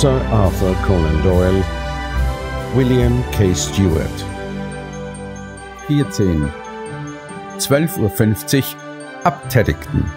Sir Arthur Conan Doyle, William K. Stewart. 14. 12.50 Uhr Abtätigten.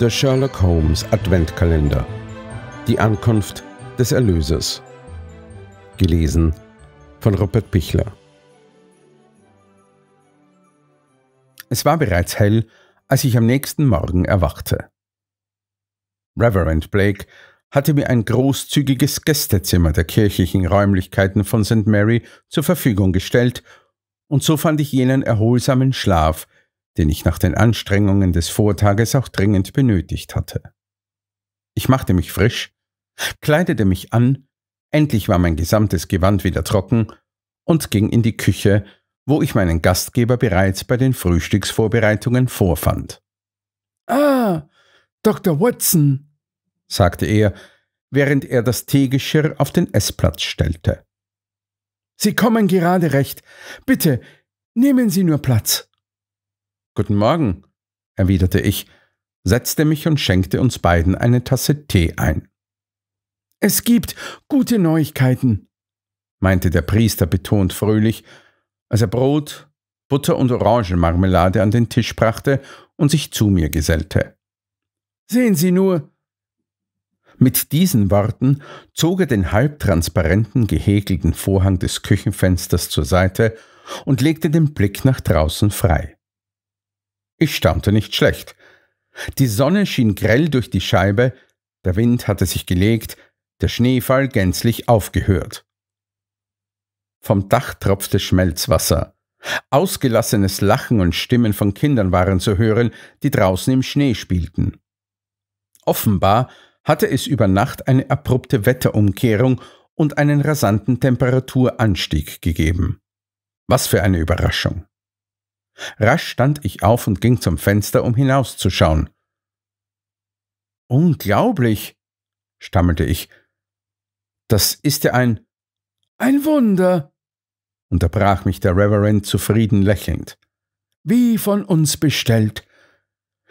Der Sherlock Holmes Adventkalender. Die Ankunft des Erlösers. Gelesen von Robert Pichler. Es war bereits hell, als ich am nächsten Morgen erwachte. Reverend Blake hatte mir ein großzügiges Gästezimmer der kirchlichen Räumlichkeiten von St. Mary zur Verfügung gestellt, und so fand ich jenen erholsamen Schlaf, den ich nach den Anstrengungen des Vortages auch dringend benötigt hatte. Ich machte mich frisch, kleidete mich an, endlich war mein gesamtes Gewand wieder trocken und ging in die Küche, wo ich meinen Gastgeber bereits bei den Frühstücksvorbereitungen vorfand. Ah, Dr. Watson, sagte er, während er das Teegeschirr auf den Essplatz stellte. Sie kommen gerade recht. Bitte, nehmen Sie nur Platz. Guten Morgen, erwiderte ich, setzte mich und schenkte uns beiden eine Tasse Tee ein. Es gibt gute Neuigkeiten, meinte der Priester betont fröhlich, als er Brot, Butter und Orangenmarmelade an den Tisch brachte und sich zu mir gesellte. Sehen Sie nur, mit diesen Worten zog er den halbtransparenten gehäkelten Vorhang des Küchenfensters zur Seite und legte den Blick nach draußen frei. Ich staunte nicht schlecht. Die Sonne schien grell durch die Scheibe, der Wind hatte sich gelegt, der Schneefall gänzlich aufgehört. Vom Dach tropfte Schmelzwasser. Ausgelassenes Lachen und Stimmen von Kindern waren zu hören, die draußen im Schnee spielten. Offenbar hatte es über Nacht eine abrupte Wetterumkehrung und einen rasanten Temperaturanstieg gegeben. Was für eine Überraschung. Rasch stand ich auf und ging zum Fenster, um hinauszuschauen. Unglaublich, stammelte ich. Das ist ja ein ein Wunder, unterbrach mich der Reverend zufrieden lächelnd. Wie von uns bestellt.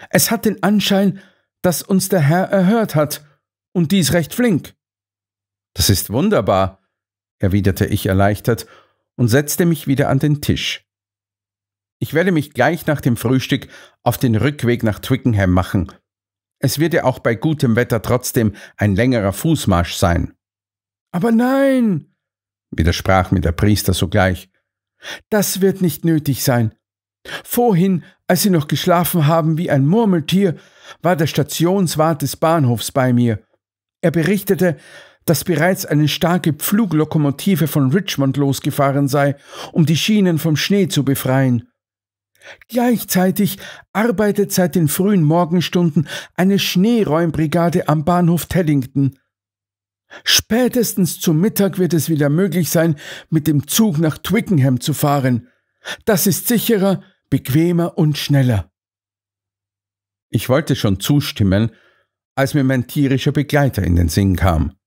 Es hat den Anschein, dass uns der Herr erhört hat, und dies recht flink. Das ist wunderbar, erwiderte ich erleichtert und setzte mich wieder an den Tisch. Ich werde mich gleich nach dem Frühstück auf den Rückweg nach Twickenham machen. Es wird ja auch bei gutem Wetter trotzdem ein längerer Fußmarsch sein. Aber nein, widersprach mir der Priester sogleich. Das wird nicht nötig sein. Vorhin, als Sie noch geschlafen haben wie ein Murmeltier, war der Stationswart des Bahnhofs bei mir. Er berichtete, dass bereits eine starke Pfluglokomotive von Richmond losgefahren sei, um die Schienen vom Schnee zu befreien. Gleichzeitig arbeitet seit den frühen Morgenstunden eine Schneeräumbrigade am Bahnhof Teddington. Spätestens zum Mittag wird es wieder möglich sein, mit dem Zug nach Twickenham zu fahren. Das ist sicherer, bequemer und schneller. Ich wollte schon zustimmen, als mir mein tierischer Begleiter in den Sinn kam.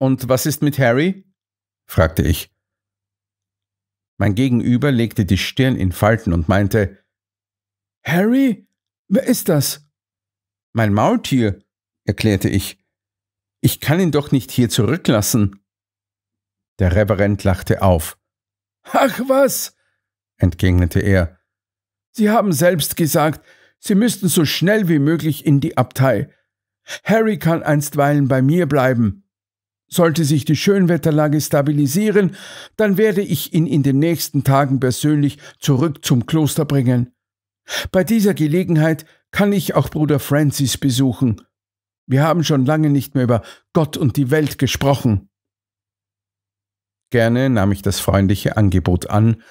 Und was ist mit Harry? fragte ich. Mein Gegenüber legte die Stirn in Falten und meinte, Harry, wer ist das? Mein Maultier, erklärte ich. Ich kann ihn doch nicht hier zurücklassen. Der Reverend lachte auf. Ach was, entgegnete er. Sie haben selbst gesagt, Sie müssten so schnell wie möglich in die Abtei. Harry kann einstweilen bei mir bleiben. Sollte sich die Schönwetterlage stabilisieren, dann werde ich ihn in den nächsten Tagen persönlich zurück zum Kloster bringen. Bei dieser Gelegenheit kann ich auch Bruder Francis besuchen. Wir haben schon lange nicht mehr über Gott und die Welt gesprochen. Gerne nahm ich das freundliche Angebot an,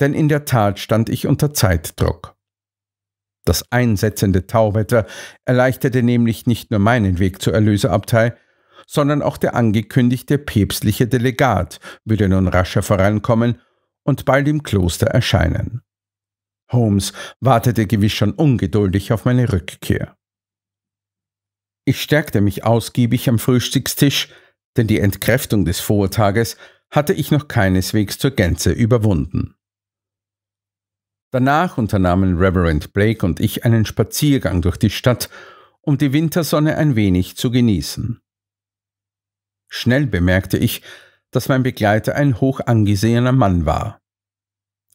denn in der Tat stand ich unter Zeitdruck. Das einsetzende Tauwetter erleichterte nämlich nicht nur meinen Weg zur Erlöserabtei, sondern auch der angekündigte päpstliche Delegat würde nun rascher vorankommen und bald im Kloster erscheinen. Holmes wartete gewiss schon ungeduldig auf meine Rückkehr. Ich stärkte mich ausgiebig am Frühstückstisch, denn die Entkräftung des Vortages hatte ich noch keineswegs zur Gänze überwunden. Danach unternahmen Reverend Blake und ich einen Spaziergang durch die Stadt, um die Wintersonne ein wenig zu genießen. Schnell bemerkte ich, dass mein Begleiter ein hoch angesehener Mann war.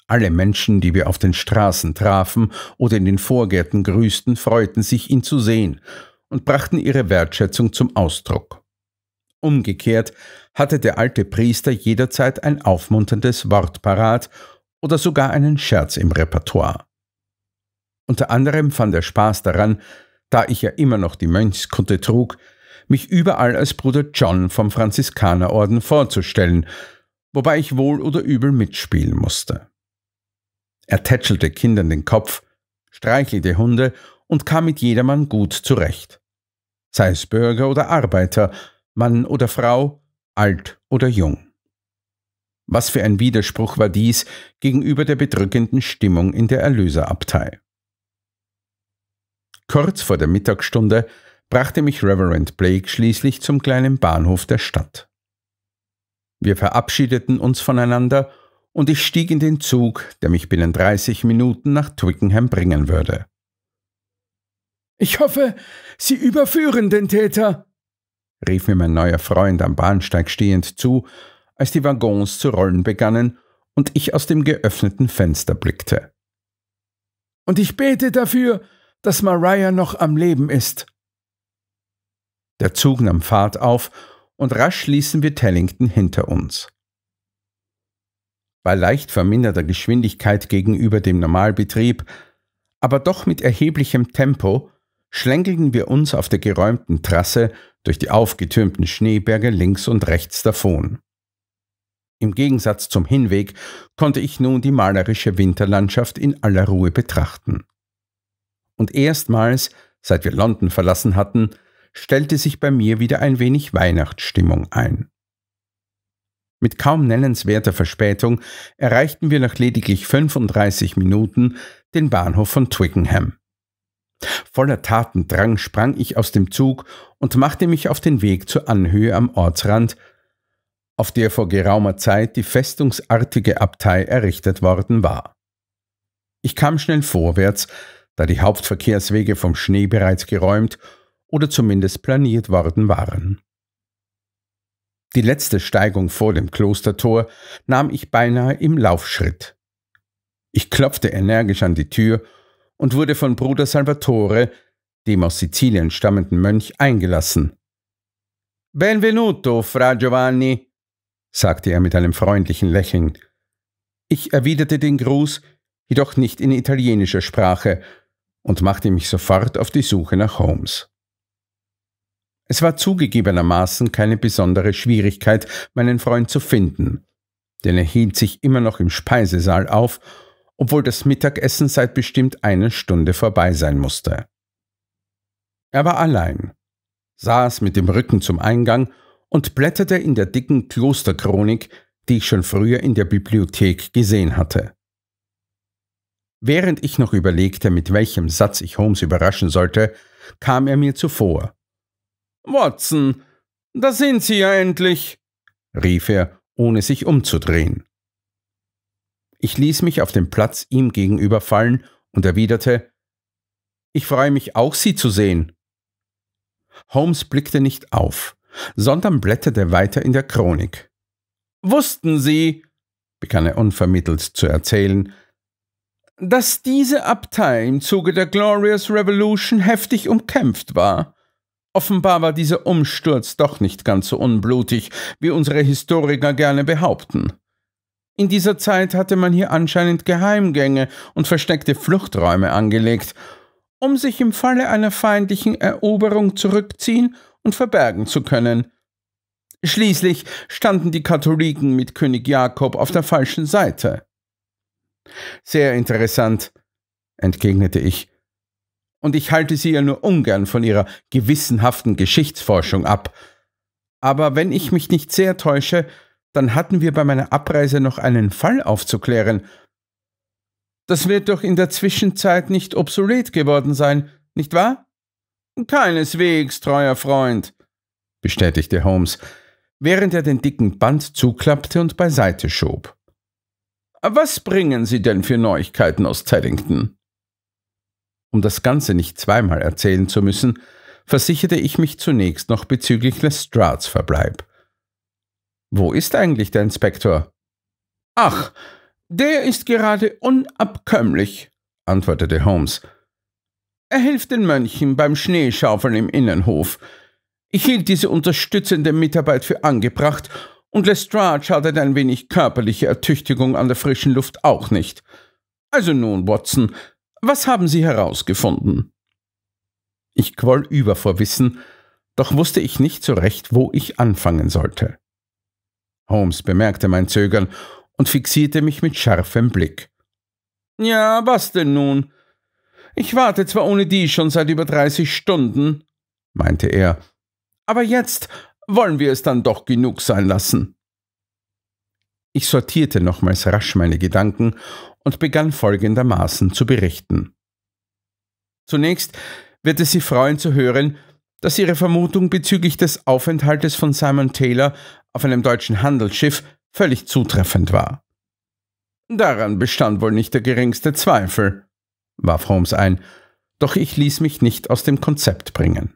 Alle Menschen, die wir auf den Straßen trafen oder in den Vorgärten grüßten, freuten sich, ihn zu sehen und brachten ihre Wertschätzung zum Ausdruck. Umgekehrt hatte der alte Priester jederzeit ein aufmunterndes Wort parat oder sogar einen Scherz im Repertoire. Unter anderem fand er Spaß daran, da ich ja immer noch die Mönchskutte trug, mich überall als Bruder John vom Franziskanerorden vorzustellen, wobei ich wohl oder übel mitspielen musste. Er tätschelte Kindern den Kopf, streichelte Hunde und kam mit jedermann gut zurecht. Sei es Bürger oder Arbeiter, Mann oder Frau, alt oder jung. Was für ein Widerspruch war dies gegenüber der bedrückenden Stimmung in der Erlöserabtei. Kurz vor der Mittagsstunde brachte mich Reverend Blake schließlich zum kleinen Bahnhof der Stadt. Wir verabschiedeten uns voneinander und ich stieg in den Zug, der mich binnen 30 Minuten nach Twickenham bringen würde. Ich hoffe, Sie überführen den Täter, rief mir mein neuer Freund am Bahnsteig stehend zu als die Waggons zu rollen begannen und ich aus dem geöffneten Fenster blickte. Und ich bete dafür, dass Mariah noch am Leben ist. Der Zug nahm Fahrt auf und rasch ließen wir Tellington hinter uns. Bei leicht verminderter Geschwindigkeit gegenüber dem Normalbetrieb, aber doch mit erheblichem Tempo, schlängelten wir uns auf der geräumten Trasse durch die aufgetürmten Schneeberge links und rechts davon. Im Gegensatz zum Hinweg konnte ich nun die malerische Winterlandschaft in aller Ruhe betrachten. Und erstmals, seit wir London verlassen hatten, stellte sich bei mir wieder ein wenig Weihnachtsstimmung ein. Mit kaum nennenswerter Verspätung erreichten wir nach lediglich 35 Minuten den Bahnhof von Twickenham. Voller Tatendrang sprang ich aus dem Zug und machte mich auf den Weg zur Anhöhe am Ortsrand, auf der vor geraumer Zeit die festungsartige Abtei errichtet worden war. Ich kam schnell vorwärts, da die Hauptverkehrswege vom Schnee bereits geräumt oder zumindest planiert worden waren. Die letzte Steigung vor dem Klostertor nahm ich beinahe im Laufschritt. Ich klopfte energisch an die Tür und wurde von Bruder Salvatore, dem aus Sizilien stammenden Mönch, eingelassen. Benvenuto, Fra Giovanni, sagte er mit einem freundlichen Lächeln. Ich erwiderte den Gruß, jedoch nicht in italienischer Sprache, und machte mich sofort auf die Suche nach Holmes. Es war zugegebenermaßen keine besondere Schwierigkeit, meinen Freund zu finden, denn er hielt sich immer noch im Speisesaal auf, obwohl das Mittagessen seit bestimmt einer Stunde vorbei sein musste. Er war allein, saß mit dem Rücken zum Eingang und blätterte in der dicken Klosterchronik, die ich schon früher in der Bibliothek gesehen hatte. Während ich noch überlegte, mit welchem Satz ich Holmes überraschen sollte, kam er mir zuvor. Watson, da sind Sie ja endlich, rief er, ohne sich umzudrehen. Ich ließ mich auf dem Platz ihm gegenüber fallen und erwiderte, ich freue mich auch, Sie zu sehen. Holmes blickte nicht auf, sondern blätterte weiter in der Chronik. Wussten Sie, begann er unvermittelt zu erzählen, dass diese Abtei im Zuge der Glorious Revolution heftig umkämpft war. Offenbar war dieser Umsturz doch nicht ganz so unblutig, wie unsere Historiker gerne behaupten. In dieser Zeit hatte man hier anscheinend Geheimgänge und versteckte Fluchträume angelegt, um sich im Falle einer feindlichen Eroberung zurückziehen und verbergen zu können. Schließlich standen die Katholiken mit König Jakob auf der falschen Seite. Sehr interessant, entgegnete ich, und ich halte sie ja nur ungern von ihrer gewissenhaften Geschichtsforschung ab. Aber wenn ich mich nicht sehr täusche, dann hatten wir bei meiner Abreise noch einen Fall aufzuklären. Das wird doch in der Zwischenzeit nicht obsolet geworden sein, nicht wahr? Keineswegs, treuer Freund, bestätigte Holmes, während er den dicken Band zuklappte und beiseite schob. Was bringen Sie denn für Neuigkeiten aus Teddington? Um das Ganze nicht zweimal erzählen zu müssen, versicherte ich mich zunächst noch bezüglich Lestrades Verbleib. Wo ist eigentlich der Inspektor? Ach, der ist gerade unabkömmlich, antwortete Holmes. Er hilft den Mönchen beim Schneeschaufeln im Innenhof. Ich hielt diese unterstützende Mitarbeit für angebracht und Lestrade schadet ein wenig körperliche Ertüchtigung an der frischen Luft auch nicht. Also nun, Watson, was haben Sie herausgefunden? Ich quoll über vor Wissen, doch wusste ich nicht so recht, wo ich anfangen sollte. Holmes bemerkte mein Zögern und fixierte mich mit scharfem Blick. Ja, was denn nun? Ich warte zwar ohne die schon seit über 30 Stunden, meinte er, aber jetzt wollen wir es dann doch genug sein lassen. Ich sortierte nochmals rasch meine Gedanken und begann folgendermaßen zu berichten. Zunächst wird es Sie freuen zu hören, dass Ihre Vermutung bezüglich des Aufenthaltes von Simon Taylor auf einem deutschen Handelsschiff völlig zutreffend war. Daran bestand wohl nicht der geringste Zweifel warf Holmes ein, doch ich ließ mich nicht aus dem Konzept bringen.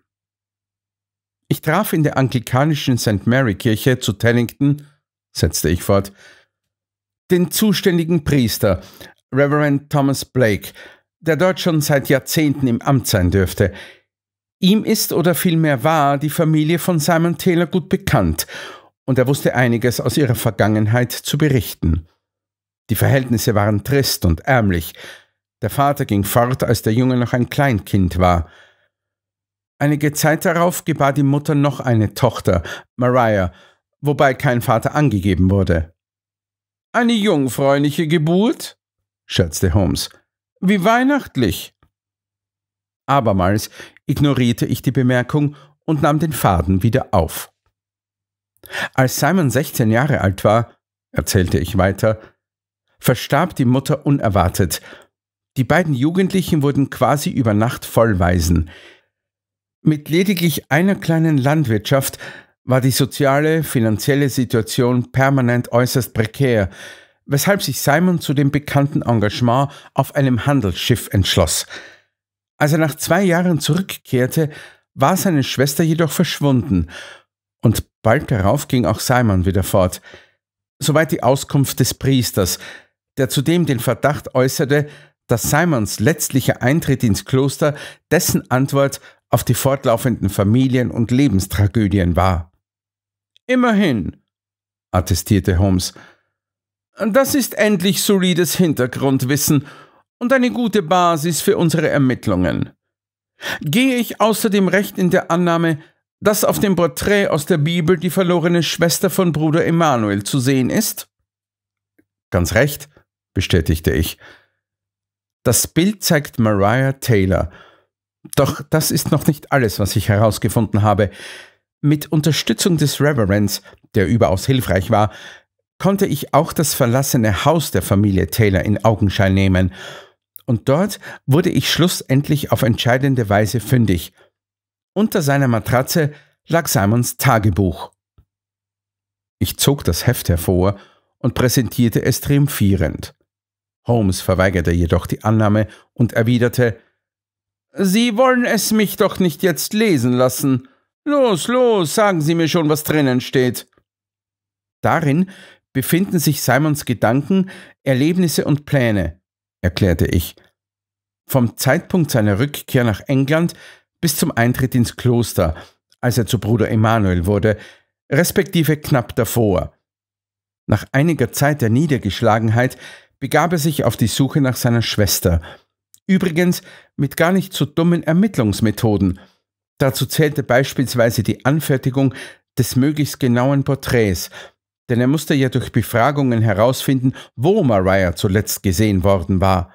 Ich traf in der anglikanischen St. Mary Kirche zu Tennington, setzte ich fort, den zuständigen Priester, Reverend Thomas Blake, der dort schon seit Jahrzehnten im Amt sein dürfte. Ihm ist oder vielmehr war die Familie von Simon Taylor gut bekannt und er wusste einiges aus ihrer Vergangenheit zu berichten. Die Verhältnisse waren trist und ärmlich, der Vater ging fort, als der Junge noch ein Kleinkind war. Einige Zeit darauf gebar die Mutter noch eine Tochter, Mariah, wobei kein Vater angegeben wurde. Eine jungfräuliche Geburt? scherzte Holmes. Wie weihnachtlich. Abermals ignorierte ich die Bemerkung und nahm den Faden wieder auf. Als Simon 16 Jahre alt war, erzählte ich weiter, verstarb die Mutter unerwartet die beiden Jugendlichen wurden quasi über Nacht Vollwaisen. Mit lediglich einer kleinen Landwirtschaft war die soziale, finanzielle Situation permanent äußerst prekär, weshalb sich Simon zu dem bekannten Engagement auf einem Handelsschiff entschloss. Als er nach zwei Jahren zurückkehrte, war seine Schwester jedoch verschwunden, und bald darauf ging auch Simon wieder fort. Soweit die Auskunft des Priesters, der zudem den Verdacht äußerte, dass Simons letztlicher Eintritt ins Kloster dessen Antwort auf die fortlaufenden Familien- und Lebenstragödien war. Immerhin, attestierte Holmes, das ist endlich solides Hintergrundwissen und eine gute Basis für unsere Ermittlungen. Gehe ich außerdem recht in der Annahme, dass auf dem Porträt aus der Bibel die verlorene Schwester von Bruder Emanuel zu sehen ist? Ganz recht, bestätigte ich. Das Bild zeigt Mariah Taylor. Doch das ist noch nicht alles, was ich herausgefunden habe. Mit Unterstützung des Reverends, der überaus hilfreich war, konnte ich auch das verlassene Haus der Familie Taylor in Augenschein nehmen. Und dort wurde ich schlussendlich auf entscheidende Weise fündig. Unter seiner Matratze lag Simons Tagebuch. Ich zog das Heft hervor und präsentierte es triumphierend. Holmes verweigerte jedoch die Annahme und erwiderte Sie wollen es mich doch nicht jetzt lesen lassen. Los, los, sagen Sie mir schon, was drinnen steht. Darin befinden sich Simons Gedanken, Erlebnisse und Pläne, erklärte ich. Vom Zeitpunkt seiner Rückkehr nach England bis zum Eintritt ins Kloster, als er zu Bruder Emanuel wurde, respektive knapp davor. Nach einiger Zeit der Niedergeschlagenheit begab er sich auf die Suche nach seiner Schwester. Übrigens mit gar nicht so dummen Ermittlungsmethoden. Dazu zählte beispielsweise die Anfertigung des möglichst genauen Porträts, denn er musste ja durch Befragungen herausfinden, wo Mariah zuletzt gesehen worden war.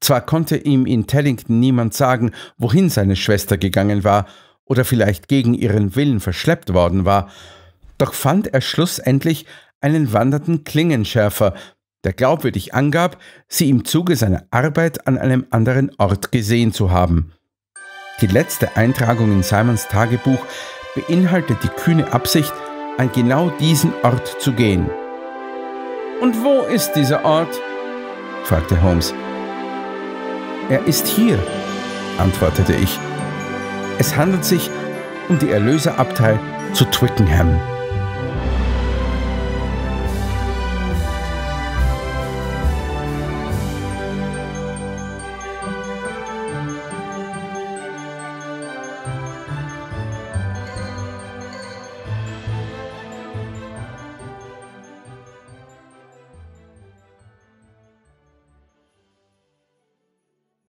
Zwar konnte ihm in Tellington niemand sagen, wohin seine Schwester gegangen war oder vielleicht gegen ihren Willen verschleppt worden war, doch fand er schlussendlich einen wandernden Klingenschärfer, der glaubwürdig angab, sie im Zuge seiner Arbeit an einem anderen Ort gesehen zu haben. Die letzte Eintragung in Simons Tagebuch beinhaltet die kühne Absicht, an genau diesen Ort zu gehen. Und wo ist dieser Ort? fragte Holmes. Er ist hier, antwortete ich. Es handelt sich um die Erlöserabtei zu Twickenham.